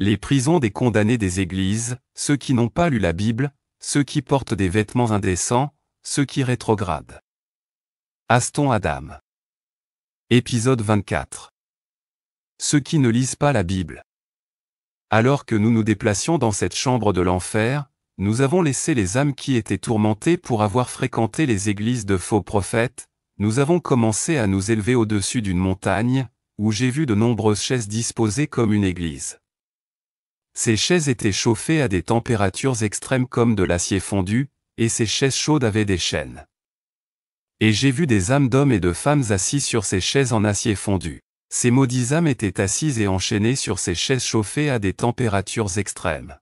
les prisons des condamnés des églises, ceux qui n'ont pas lu la Bible, ceux qui portent des vêtements indécents, ceux qui rétrogradent. Aston Adam. Épisode 24. Ceux qui ne lisent pas la Bible. Alors que nous nous déplacions dans cette chambre de l'enfer, nous avons laissé les âmes qui étaient tourmentées pour avoir fréquenté les églises de faux prophètes, nous avons commencé à nous élever au-dessus d'une montagne, où j'ai vu de nombreuses chaises disposées comme une église. Ces chaises étaient chauffées à des températures extrêmes comme de l'acier fondu, et ces chaises chaudes avaient des chaînes. Et j'ai vu des âmes d'hommes et de femmes assises sur ces chaises en acier fondu. Ces maudits âmes étaient assises et enchaînées sur ces chaises chauffées à des températures extrêmes.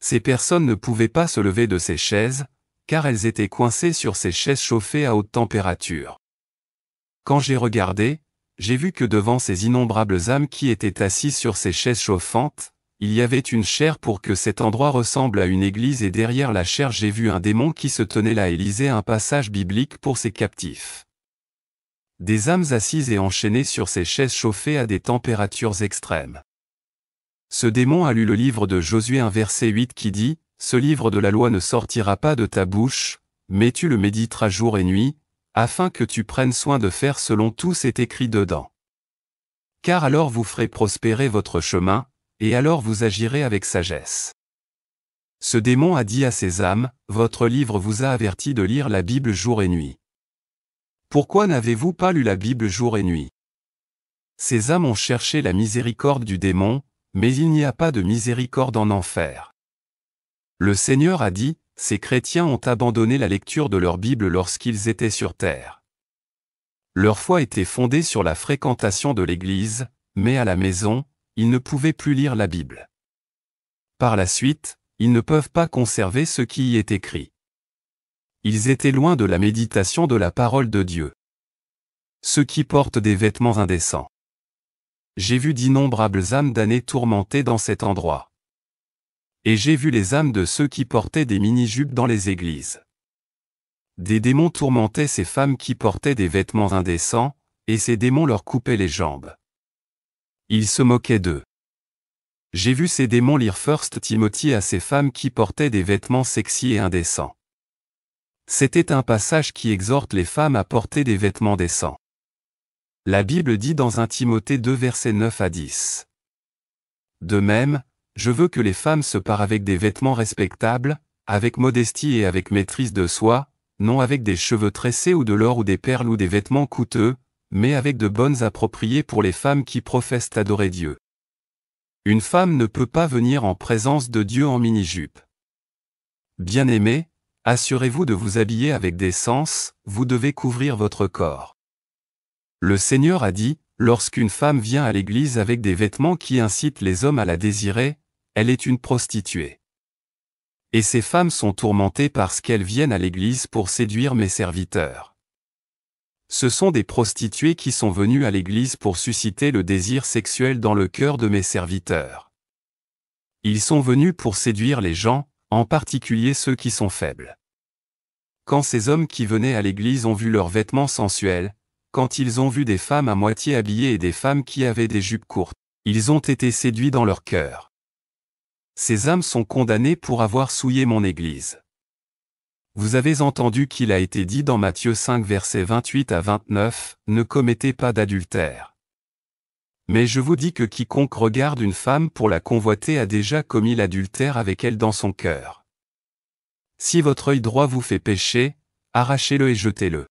Ces personnes ne pouvaient pas se lever de ces chaises, car elles étaient coincées sur ces chaises chauffées à haute température. Quand j'ai regardé, j'ai vu que devant ces innombrables âmes qui étaient assises sur ces chaises chauffantes, il y avait une chaire pour que cet endroit ressemble à une église et derrière la chaire j'ai vu un démon qui se tenait là et lisait un passage biblique pour ses captifs. Des âmes assises et enchaînées sur ces chaises chauffées à des températures extrêmes. Ce démon a lu le livre de Josué un verset 8 qui dit, Ce livre de la loi ne sortira pas de ta bouche, mais tu le méditeras jour et nuit, afin que tu prennes soin de faire selon tout c'est écrit dedans. Car alors vous ferez prospérer votre chemin, et alors vous agirez avec sagesse. Ce démon a dit à ses âmes, Votre livre vous a averti de lire la Bible jour et nuit. Pourquoi n'avez-vous pas lu la Bible jour et nuit Ces âmes ont cherché la miséricorde du démon, mais il n'y a pas de miséricorde en enfer. Le Seigneur a dit, Ces chrétiens ont abandonné la lecture de leur Bible lorsqu'ils étaient sur terre. Leur foi était fondée sur la fréquentation de l'Église, mais à la maison, ils ne pouvaient plus lire la Bible. Par la suite, ils ne peuvent pas conserver ce qui y est écrit. Ils étaient loin de la méditation de la parole de Dieu. Ceux qui portent des vêtements indécents. J'ai vu d'innombrables âmes d'années tourmentées dans cet endroit. Et j'ai vu les âmes de ceux qui portaient des mini-jupes dans les églises. Des démons tourmentaient ces femmes qui portaient des vêtements indécents, et ces démons leur coupaient les jambes. Il se moquait d'eux. J'ai vu ces démons lire First Timothy à ces femmes qui portaient des vêtements sexy et indécents. C'était un passage qui exhorte les femmes à porter des vêtements décents. La Bible dit dans 1 Timothée 2 versets 9 à 10. De même, je veux que les femmes se parent avec des vêtements respectables, avec modestie et avec maîtrise de soi, non avec des cheveux tressés ou de l'or ou des perles ou des vêtements coûteux, mais avec de bonnes appropriées pour les femmes qui professent adorer Dieu. Une femme ne peut pas venir en présence de Dieu en mini-jupe. bien aimé, assurez-vous de vous habiller avec des sens, vous devez couvrir votre corps. Le Seigneur a dit, lorsqu'une femme vient à l'Église avec des vêtements qui incitent les hommes à la désirer, elle est une prostituée. Et ces femmes sont tourmentées parce qu'elles viennent à l'Église pour séduire mes serviteurs. Ce sont des prostituées qui sont venues à l'église pour susciter le désir sexuel dans le cœur de mes serviteurs. Ils sont venus pour séduire les gens, en particulier ceux qui sont faibles. Quand ces hommes qui venaient à l'église ont vu leurs vêtements sensuels, quand ils ont vu des femmes à moitié habillées et des femmes qui avaient des jupes courtes, ils ont été séduits dans leur cœur. Ces âmes sont condamnées pour avoir souillé mon Église. Vous avez entendu qu'il a été dit dans Matthieu 5 versets 28 à 29, Ne commettez pas d'adultère. Mais je vous dis que quiconque regarde une femme pour la convoiter a déjà commis l'adultère avec elle dans son cœur. Si votre œil droit vous fait pécher, arrachez-le et jetez-le.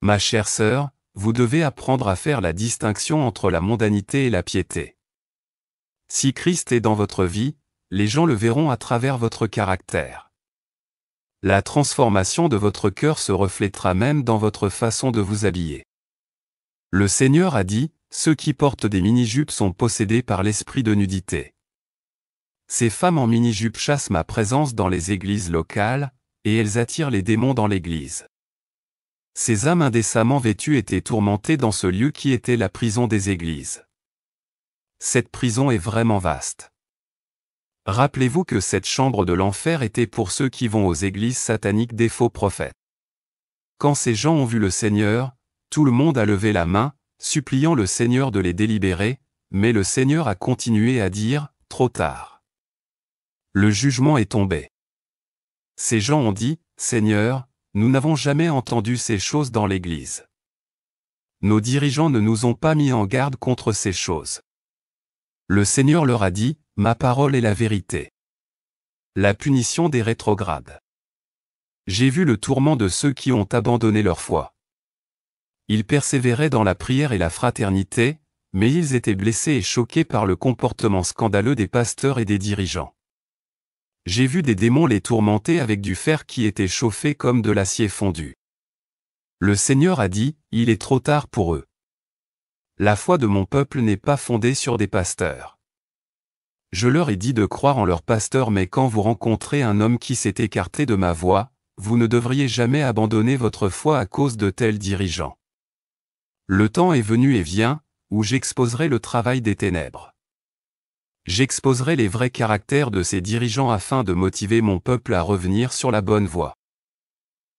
Ma chère sœur, vous devez apprendre à faire la distinction entre la mondanité et la piété. Si Christ est dans votre vie, les gens le verront à travers votre caractère. La transformation de votre cœur se reflétera même dans votre façon de vous habiller. Le Seigneur a dit, ceux qui portent des mini-jupes sont possédés par l'esprit de nudité. Ces femmes en mini jupes chassent ma présence dans les églises locales, et elles attirent les démons dans l'église. Ces âmes indécemment vêtues étaient tourmentées dans ce lieu qui était la prison des églises. Cette prison est vraiment vaste. Rappelez-vous que cette chambre de l'enfer était pour ceux qui vont aux églises sataniques des faux prophètes. Quand ces gens ont vu le Seigneur, tout le monde a levé la main, suppliant le Seigneur de les délibérer, mais le Seigneur a continué à dire, trop tard. Le jugement est tombé. Ces gens ont dit, Seigneur, nous n'avons jamais entendu ces choses dans l'Église. Nos dirigeants ne nous ont pas mis en garde contre ces choses. Le Seigneur leur a dit, Ma parole est la vérité. La punition des rétrogrades. J'ai vu le tourment de ceux qui ont abandonné leur foi. Ils persévéraient dans la prière et la fraternité, mais ils étaient blessés et choqués par le comportement scandaleux des pasteurs et des dirigeants. J'ai vu des démons les tourmenter avec du fer qui était chauffé comme de l'acier fondu. Le Seigneur a dit, il est trop tard pour eux. La foi de mon peuple n'est pas fondée sur des pasteurs. Je leur ai dit de croire en leur pasteur mais quand vous rencontrez un homme qui s'est écarté de ma voie, vous ne devriez jamais abandonner votre foi à cause de tels dirigeants. Le temps est venu et vient, où j'exposerai le travail des ténèbres. J'exposerai les vrais caractères de ces dirigeants afin de motiver mon peuple à revenir sur la bonne voie.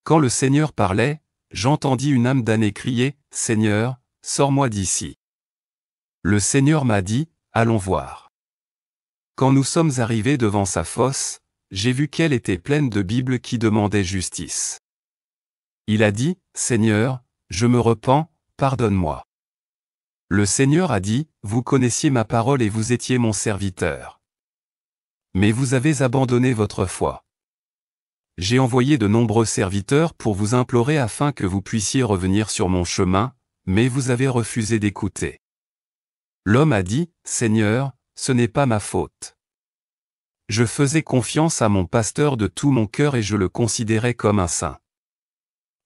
Quand le Seigneur parlait, j'entendis une âme damnée crier, Seigneur, sors-moi d'ici. Le Seigneur m'a dit, allons voir. Quand nous sommes arrivés devant sa fosse, j'ai vu qu'elle était pleine de Bibles qui demandaient justice. Il a dit, Seigneur, je me repens, pardonne-moi. Le Seigneur a dit, Vous connaissiez ma parole et vous étiez mon serviteur. Mais vous avez abandonné votre foi. J'ai envoyé de nombreux serviteurs pour vous implorer afin que vous puissiez revenir sur mon chemin, mais vous avez refusé d'écouter. L'homme a dit, Seigneur, ce n'est pas ma faute. Je faisais confiance à mon pasteur de tout mon cœur et je le considérais comme un saint.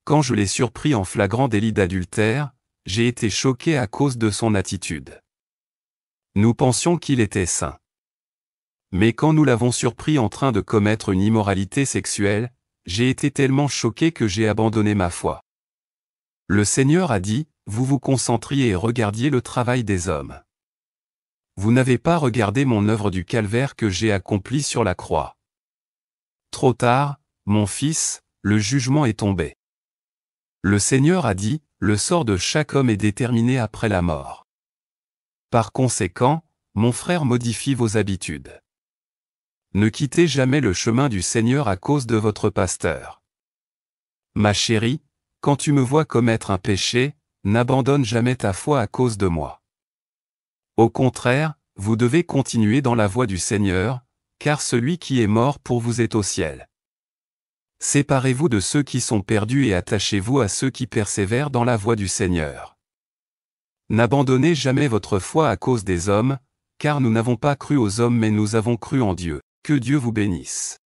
Quand je l'ai surpris en flagrant délit d'adultère, j'ai été choqué à cause de son attitude. Nous pensions qu'il était saint. Mais quand nous l'avons surpris en train de commettre une immoralité sexuelle, j'ai été tellement choqué que j'ai abandonné ma foi. Le Seigneur a dit, vous vous concentriez et regardiez le travail des hommes vous n'avez pas regardé mon œuvre du calvaire que j'ai accomplie sur la croix. Trop tard, mon fils, le jugement est tombé. Le Seigneur a dit, le sort de chaque homme est déterminé après la mort. Par conséquent, mon frère modifie vos habitudes. Ne quittez jamais le chemin du Seigneur à cause de votre pasteur. Ma chérie, quand tu me vois commettre un péché, n'abandonne jamais ta foi à cause de moi. Au contraire, vous devez continuer dans la voie du Seigneur, car celui qui est mort pour vous est au ciel. Séparez-vous de ceux qui sont perdus et attachez-vous à ceux qui persévèrent dans la voie du Seigneur. N'abandonnez jamais votre foi à cause des hommes, car nous n'avons pas cru aux hommes mais nous avons cru en Dieu. Que Dieu vous bénisse.